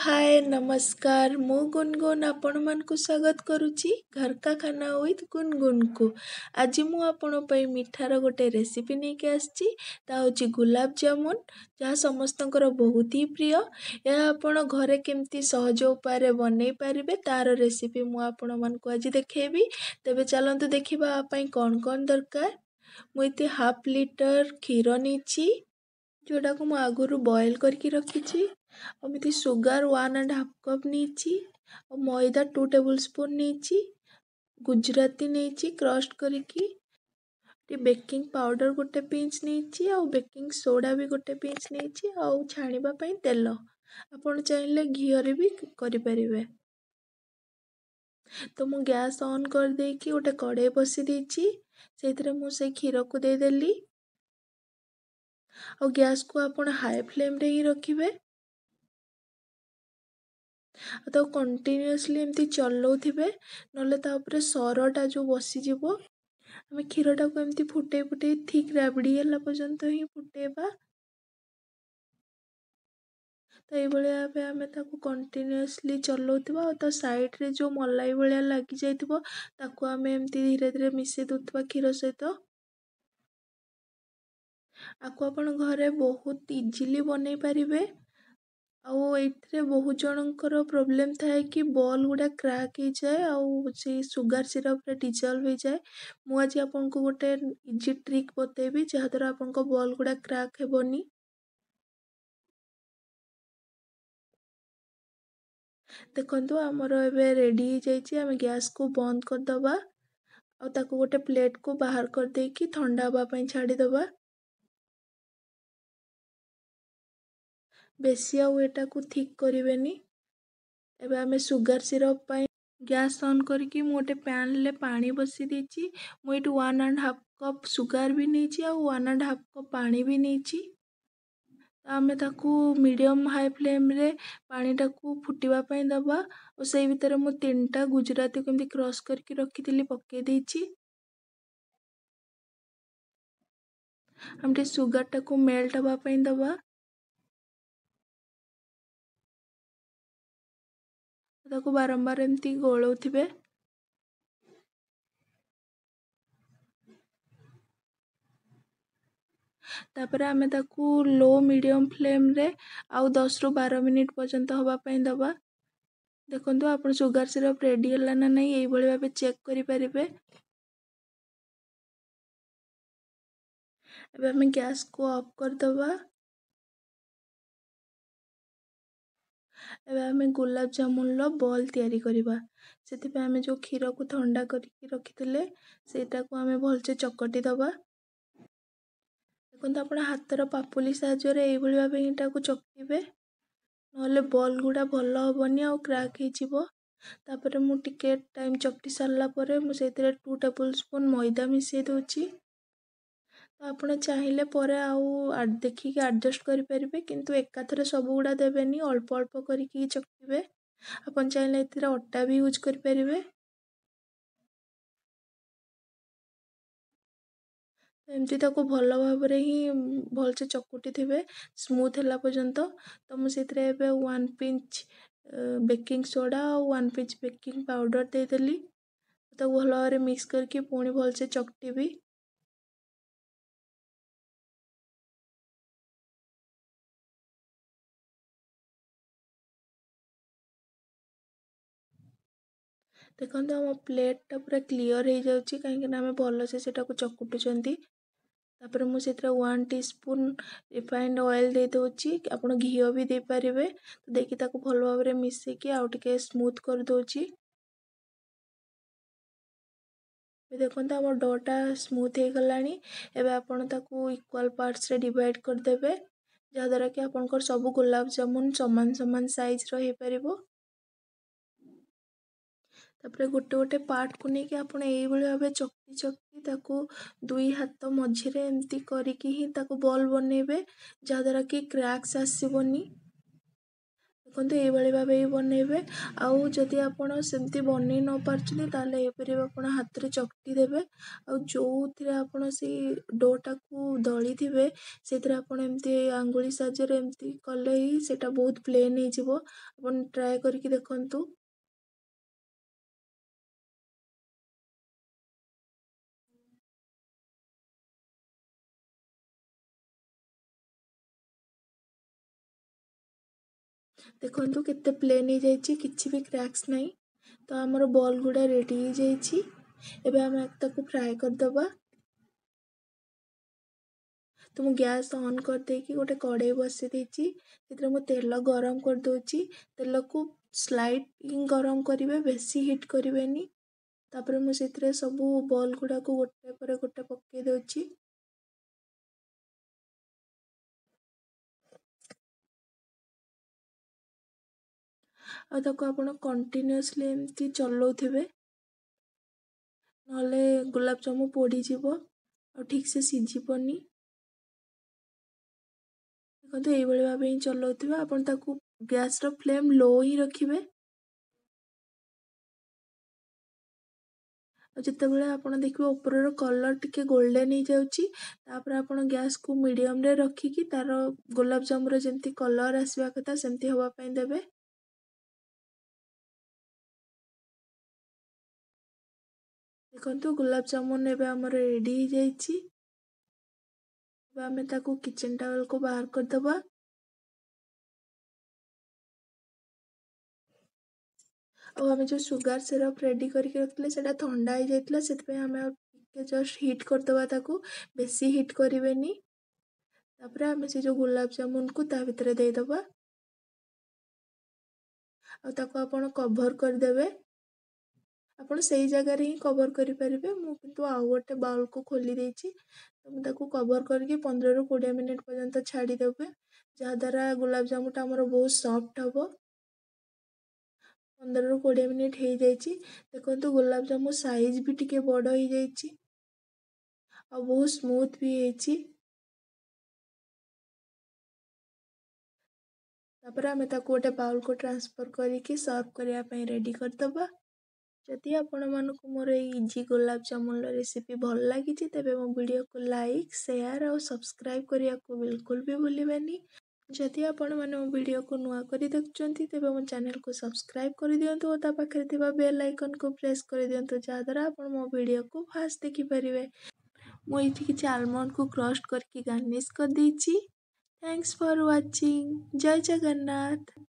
ହାଏ ନମସ୍କାର ମୁଁ ଗୁନଗୁନ ଆପଣମାନଙ୍କୁ ସ୍ୱାଗତ କରୁଛି ଘରକା ଖାନା ୱିଥ୍ ଗୁନଗୁନକୁ ଆଜି ମୁଁ ଆପଣଙ୍କ ପାଇଁ ମିଠାର ଗୋଟେ ରେସିପି ନେଇକି ଆସିଛି ତାହା ହେଉଛି ଗୁଲାବଜାମୁନ ଯାହା ସମସ୍ତଙ୍କର ବହୁତ ହି ପ୍ରିୟ ଏହା ଆପଣ ଘରେ କେମିତି ସହଜ ଉପାୟରେ ବନେଇ ପାରିବେ ତାହାର ରେସିପି ମୁଁ ଆପଣମାନଙ୍କୁ ଆଜି ଦେଖେଇବି ତେବେ ଚାଲନ୍ତୁ ଦେଖିବା ପାଇଁ କ'ଣ କ'ଣ ଦରକାର ମୁଁ ଏତେ ହାଫ୍ ଲିଟର କ୍ଷୀର ନେଇଛି ଯେଉଁଟାକୁ ମୁଁ ଆଗରୁ ବଏଲ୍ କରିକି ରଖିଛି ଏମିତି sugar one and half cup ନେଇଛି ଆଉ ମଇଦା ଟୁ ଟେବୁଲ୍ ସ୍ପୁନ୍ ନେଇଛି ଗୁଜୁରାତି ନେଇଛି କ୍ରଷ୍ଟ କରିକି ଟିକେ ବେକିଂ ପାଉଡ଼ର ଗୋଟେ ପିଞ୍ଚ ନେଇଛି ଆଉ ବେକିଂ ସୋଡ଼ା ବି ଗୋଟେ ପିଞ୍ଚ ନେଇଛି ଆଉ ଛାଣିବା ପାଇଁ ତେଲ ଆପଣ ଚାହିଁଲେ ଘିଅରେ ବି କରିପାରିବେ ତ ମୁଁ ଗ୍ୟାସ୍ ଅନ୍ କରିଦେଇକି ଗୋଟେ କଡ଼େଇ ବସିଦେଇଛି ସେଇଥିରେ ମୁଁ ସେଇ କ୍ଷୀରକୁ ଦେଇଦେଲି ଆଉ ଗ୍ୟାସ୍କୁ ଆପଣ ହାଇ ଫ୍ଲେମ୍ରେ ହିଁ ରଖିବେ ଆଉ ତାକୁ କଣ୍ଟିନ୍ୟୁଅସଲି ଏମିତି ଚଲାଉଥିବେ ନହେଲେ ତା ଉପରେ ସରଟା ଯେଉଁ ବସିଯିବ ଆମେ କ୍ଷୀରଟାକୁ ଏମିତି ଫୁଟେଇ ଫୁଟେଇ ଠିକ୍ ରାବିଡ଼ି ହେଲା ପର୍ଯ୍ୟନ୍ତ ହିଁ ଫୁଟେଇବା ତ ଏଇଭଳିଆ ଭାବେ ଆମେ ତାକୁ କଣ୍ଟିନ୍ୟୁଅସଲି ଚଲାଉଥିବା ଆଉ ତା ସାଇଡ଼୍ରେ ଯେଉଁ ମଲାଇ ଭଳିଆ ଲାଗିଯାଇଥିବ ତାକୁ ଆମେ ଏମିତି ଧୀରେ ଧୀରେ ମିଶାଇ ଦେଉଥିବା କ୍ଷୀର ସହିତ ଆକୁ ଆପଣ ଘରେ ବହୁତ ଇଜିଲି ବନେଇ ପାରିବେ ଆଉ ଏଇଥିରେ ବହୁତ ଜଣଙ୍କର ପ୍ରୋବ୍ଲେମ୍ ଥାଏ କି ବଲ୍ ଗୁଡ଼ା କ୍ରାକ୍ ହେଇଯାଏ ଆଉ ସେ ସୁଗାର ସିରପ୍ରେ ଡିଜଲ୍ଭ ହେଇଯାଏ ମୁଁ ଆଜି ଆପଣଙ୍କୁ ଗୋଟେ ଇଜି ଟ୍ରିକ୍ ବତେଇବି ଯାହାଦ୍ୱାରା ଆପଣଙ୍କ ବଲ୍ ଗୁଡ଼ା କ୍ରାକ୍ ହେବନି ଦେଖନ୍ତୁ ଆମର ଏବେ ରେଡ଼ି ହେଇଯାଇଛି ଆମେ ଗ୍ୟାସ୍କୁ ବନ୍ଦ କରିଦେବା ଆଉ ତାକୁ ଗୋଟେ ପ୍ଲେଟ୍କୁ ବାହାର କରିଦେଇକି ଥଣ୍ଡା ହେବା ପାଇଁ ଛାଡ଼ିଦେବା ବେଶୀ ଆଉ ଏଟାକୁ ଥିକ୍ କରିବେନି ଏବେ ଆମେ ସୁଗାର ସିରପ୍ ପାଇଁ ଗ୍ୟାସ୍ ଅନ୍ କରିକି ମୁଁ ଗୋଟେ ପ୍ୟାନ୍ରେ ପାଣି ବସି ଦେଇଛି ମୁଁ ଏଇଠି one and half cup sugar ବି ନେଇଛି ଆଉ ୱାନ୍ ଆଣ୍ଡ ହାଫ୍ କପ୍ ପାଣି ବି ନେଇଛି ଆମେ ତାକୁ ମିଡ଼ିୟମ୍ ହାଇ ଫ୍ଲେମ୍ରେ ପାଣିଟାକୁ ଫୁଟିବା ପାଇଁ ଦେବା ଓ ସେଇ ଭିତରେ ମୁଁ ତିନିଟା ଗୁଜୁରାତିକୁ ଏମିତି କ୍ରସ୍ କରିକି ରଖିଥିଲି ପକାଇ ଦେଇଛି ଆମେ ଟିକେ ସୁଗାରଟାକୁ ମେଲ୍ଟ ହେବା ପାଇଁ ଦେବା ତାକୁ ବାରମ୍ବାର ଏମିତି ଗୋଳଉଥିବେ ତାପରେ ଆମେ ତାକୁ ଲୋ ମିଡ଼ିୟମ୍ ଫ୍ଲେମ୍ରେ ଆଉ ଦଶରୁ ବାର ମିନିଟ୍ ପର୍ଯ୍ୟନ୍ତ ହେବା ପାଇଁ ଦେବା ଦେଖନ୍ତୁ ଆପଣ ସୁଗାର ସିରପ୍ ରେଡ଼ି ହେଲା ନା ନାହିଁ ଏଇଭଳି ଭାବେ ଚେକ୍ କରିପାରିବେ ଏବେ ଆମେ ଗ୍ୟାସ୍କୁ ଅଫ୍ କରିଦେବା ଏବେ ଆମେ ଗୋଲାପଜାମୁନର ବଲ୍ ତିଆରି କରିବା ସେଥିପାଇଁ ଆମେ ଯେଉଁ କ୍ଷୀରକୁ ଥଣ୍ଡା କରିକି ରଖିଥିଲେ ସେଇଟାକୁ ଆମେ ଭଲସେ ଚକଟି ଦେବା ଦେଖନ୍ତୁ ଆପଣ ହାତର ପାପୁଲି ସାହାଯ୍ୟରେ ଏଇଭଳି ଭାବେ ଏଇଟାକୁ ଚକଟିବେ ନହେଲେ ବଲ୍ ଗୁଡ଼ା ଭଲ ହେବନି ଆଉ କ୍ରାକ୍ ହେଇଯିବ ତା'ପରେ ମୁଁ ଟିକେ ଟାଇମ୍ ଚକଟି ସାରିଲା ପରେ ମୁଁ ସେଇଥିରେ ଟୁ ଟେବୁଲ୍ ସ୍ପୁନ୍ ମଇଦା ମିଶାଇ ଦେଉଛି ଆପଣ ଚାହିଁଲେ ପରେ ଆଉ ଦେଖିକି ଆଡ଼ଜଷ୍ଟ କରିପାରିବେ କିନ୍ତୁ ଏକାଥରେ ସବୁଗୁଡ଼ା ଦେବେନି ଅଳ୍ପ ଅଳ୍ପ କରିକି ଚକଟିବେ ଆପଣ ଚାହିଁଲେ ଏଥିରେ ଅଟା ବି ୟୁଜ୍ କରିପାରିବେ ଏମିତି ତାକୁ ଭଲ ଭାବରେ ହିଁ ଭଲସେ ଚକୁଟିଥିବେ ସ୍ମୁଥ୍ ହେଲା ପର୍ଯ୍ୟନ୍ତ ତ ମୁଁ ସେଥିରେ ଏବେ ୱାନ୍ ପିଞ୍ଚ ବେକିଂ ସୋଡ଼ା ଆଉ ୱାନ୍ ପିଞ୍ଚ ବେକିଂ ପାଉଡ଼ର୍ ଦେଇଦେଲି ତାକୁ ଭଲ ଭାବରେ ମିକ୍ସ କରିକି ପୁଣି ଭଲସେ ଚକଟିବି ଦେଖନ୍ତୁ ଆମ ପ୍ଲେଟ୍ଟା ପୁରା କ୍ଲିଅର୍ ହୋଇଯାଉଛି କାହିଁକିନା ଆମେ ଭଲସେ ସେଟାକୁ ଚକୁଟୁଛନ୍ତି ତା'ପରେ ମୁଁ ସେଥିରେ one teaspoon refined oil ଦେଇଦେଉଛି ଆପଣ ଘିଅ ବି ଦେଇପାରିବେ ଦେଇକି ତାକୁ ଭଲ ଭାବରେ ମିଶାଇକି ଆଉ ଟିକିଏ ସ୍ମୁଥ୍ କରିଦେଉଛି ଦେଖନ୍ତୁ ଆମ ଡଟା ସ୍ମୁଥ୍ ହୋଇଗଲାଣି ଏବେ ଆପଣ ତାକୁ ଇକ୍ୱାଲ୍ ପାର୍ଟସ୍ରେ ଡିଭାଇଡ଼୍ କରିଦେବେ ଯାହାଦ୍ୱାରା କି ଆପଣଙ୍କର ସବୁ ଗୋଲାପଜାମୁନ୍ ସମାନ ସମାନ ସାଇଜ୍ର ହୋଇପାରିବ ତା'ପରେ ଗୋଟେ ଗୋଟେ ପାର୍ଟକୁ ନେଇକି ଆପଣ ଏଇଭଳି ଭାବେ ଚକି ଚକି ତାକୁ ଦୁଇ ହାତ ମଝିରେ ଏମିତି କରିକି ହିଁ ତାକୁ ବଲ୍ ବନେଇବେ ଯାହାଦ୍ୱାରା କି କ୍ରାକ୍ସ ଆସିବନି ଦେଖନ୍ତୁ ଏଇଭଳି ଭାବେ ହିଁ ବନେଇବେ ଆଉ ଯଦି ଆପଣ ସେମିତି ବନେଇ ନ ପାରୁଛନ୍ତି ତାହେଲେ ଏପରି ଆପଣ ହାତରେ ଚକଟି ଦେବେ ଆଉ ଯେଉଁଥିରେ ଆପଣ ସେଇ ଡୋଟାକୁ ଦଳିଥିବେ ସେଥିରେ ଆପଣ ଏମିତି ଆଙ୍ଗୁଳି ସାହାଯ୍ୟରେ ଏମିତି କଲେ ହିଁ ସେଇଟା ବହୁତ ପ୍ଲେନ୍ ହେଇଯିବ ଆପଣ ଟ୍ରାଏ କରିକି ଦେଖନ୍ତୁ ଦେଖନ୍ତୁ କେତେ ପ୍ଲେନ୍ ହେଇଯାଇଛି କିଛି ବି କ୍ରାକ୍ସ ନାହିଁ ତ ଆମର ବଲ୍ ଗୁଡ଼ା ରେଡ଼ି ହେଇଯାଇଛି ଏବେ ଆମେ ତାକୁ ଫ୍ରାଏ କରିଦେବା ତ ମୁଁ ଗ୍ୟାସ୍ ଅନ୍ କରିଦେଇକି ଗୋଟେ କଡ଼େଇ ବସେଇ ଦେଇଛି ସେଥିରେ ମୁଁ ତେଲ ଗରମ କରିଦେଉଛି ତେଲକୁ ସ୍ଲାଇଟ୍ ଗରମ କରିବେ ବେଶୀ ହିଟ୍ କରିବେନି ତା'ପରେ ମୁଁ ସେଥିରେ ସବୁ ବଲ୍ ଗୁଡ଼ାକୁ ଗୋଟେ ପରେ ଗୋଟେ ପକାଇ ଦେଉଛି ଆଉ ତାକୁ ଆପଣ କଣ୍ଟିନ୍ୟୁଅସ୍ଲି ଏମିତି ଚଲାଉଥିବେ ନହେଲେ ଗୋଲାପଜାମୁ ପୋଡ଼ିଯିବ ଆଉ ସେ ସିଝିବନି ଦେଖନ୍ତୁ ଏଇଭଳି ଭାବେ ହିଁ ଚଲାଉଥିବେ ଆପଣ ତାକୁ ଗ୍ୟାସ୍ର ଫ୍ଲେମ୍ ଲୋ ହିଁ ରଖିବେ ଆଉ ଯେତେବେଳେ ଆପଣ ଦେଖିବେ ଉପରର କଲର୍ ଟିକେ ଗୋଲ୍ଡେନ୍ ହେଇଯାଉଛି ତା'ପରେ ଆପଣ ଗ୍ୟାସ୍କୁ ମିଡ଼ିୟମ୍ରେ ରଖିକି ତା'ର ଗୋଲାପଜାମୁର ଯେମିତି କଲର୍ ଆସିବା କଥା ସେମିତି ହେବା ପାଇଁ ଦେବେ ଦେଖନ୍ତୁ ଗୁଲାବଜାମୁନ ଏବେ ଆମର ରେଡ଼ି ହେଇଯାଇଛି ଏବେ ଆମେ ତାକୁ କିଚେନ୍ ଟାୱେଲ୍କୁ ବାହାର କରିଦେବା ଆଉ ଆମେ ଯେଉଁ ସୁଗାର ସିରପ୍ ରେଡ଼ି କରିକି ରଖିଥିଲେ ସେଇଟା ଥଣ୍ଡା ହେଇଯାଇଥିଲା ସେଥିପାଇଁ ଆମେ ଆଉ ଟିକେ ଜଷ୍ଟ ହିଟ୍ କରିଦେବା ତାକୁ ବେଶୀ ହିଟ୍ କରିବେନି ତାପରେ ଆମେ ସେ ଯେଉଁ ଗୁଲାବଜାମୁନକୁ ତା ଭିତରେ ଦେଇଦେବା ଆଉ ତାକୁ ଆପଣ କଭର୍ କରିଦେବେ ଆପଣ ସେଇ ଜାଗାରେ ହିଁ କଭର୍ କରିପାରିବେ ମୁଁ କିନ୍ତୁ ଆଉ ଗୋଟେ ବାଉଲ୍କୁ ଖୋଲି ଦେଇଛି ମୁଁ ତାକୁ କଭର୍ କରିକି ପନ୍ଦରରୁ କୋଡ଼ିଏ ମିନିଟ୍ ପର୍ଯ୍ୟନ୍ତ ଛାଡ଼ିଦେବେ ଯାହାଦ୍ୱାରା ଗୁଲାବଜାମୁଟା ଆମର ବହୁତ ସଫ୍ଟ ହେବ ପନ୍ଦରରୁ କୋଡ଼ିଏ ମିନିଟ୍ ହେଇଯାଇଛି ଦେଖନ୍ତୁ ଗୁଲାବଜାମୁ ସାଇଜ୍ ବି ଟିକେ ବଡ଼ ହେଇଯାଇଛି ଆଉ ବହୁତ ସ୍ମୁଥ୍ ବି ହେଇଛି ତାପରେ ଆମେ ତାକୁ ଗୋଟେ ବାଉଲ୍କୁ ଟ୍ରାନ୍ସଫର୍ କରିକି ସର୍ଭ କରିବା ପାଇଁ ରେଡ଼ି କରିଦେବା ଯଦି ଆପଣମାନଙ୍କୁ ମୋର ଏଇ ଇଜି ଗୋଲାପଜାମୁନର ରେସିପି ଭଲ ଲାଗିଛି ତେବେ ମୋ ଭିଡ଼ିଓକୁ ଲାଇକ୍ ସେୟାର ଆଉ ସବସ୍କ୍ରାଇବ୍ କରିବାକୁ ବିଲକୁଲ ବି ଭୁଲିବେନି ଯଦି ଆପଣମାନେ ମୋ ଭିଡ଼ିଓକୁ ନୂଆ କରି ଦେଖୁଛନ୍ତି ତେବେ ମୋ ଚ୍ୟାନେଲକୁ ସବସ୍କ୍ରାଇବ୍ କରିଦିଅନ୍ତୁ ଓ ତା ପାଖରେ ଥିବା ବେଲ୍ ଆଇକନ୍କୁ ପ୍ରେସ୍ କରିଦିଅନ୍ତୁ ଯାହାଦ୍ୱାରା ଆପଣ ମୋ ଭିଡ଼ିଓକୁ ଫାଷ୍ଟ ଦେଖିପାରିବେ ମୁଁ ଏଇଠି କିଛି ଆଲମଣ୍ଡକୁ କ୍ରସ୍ କରିକି ଗାର୍ନିଶ କରିଦେଇଛି ଥ୍ୟାଙ୍କସ୍ ଫର୍ ୱାଚିଂ ଜୟ ଜଗନ୍ନାଥ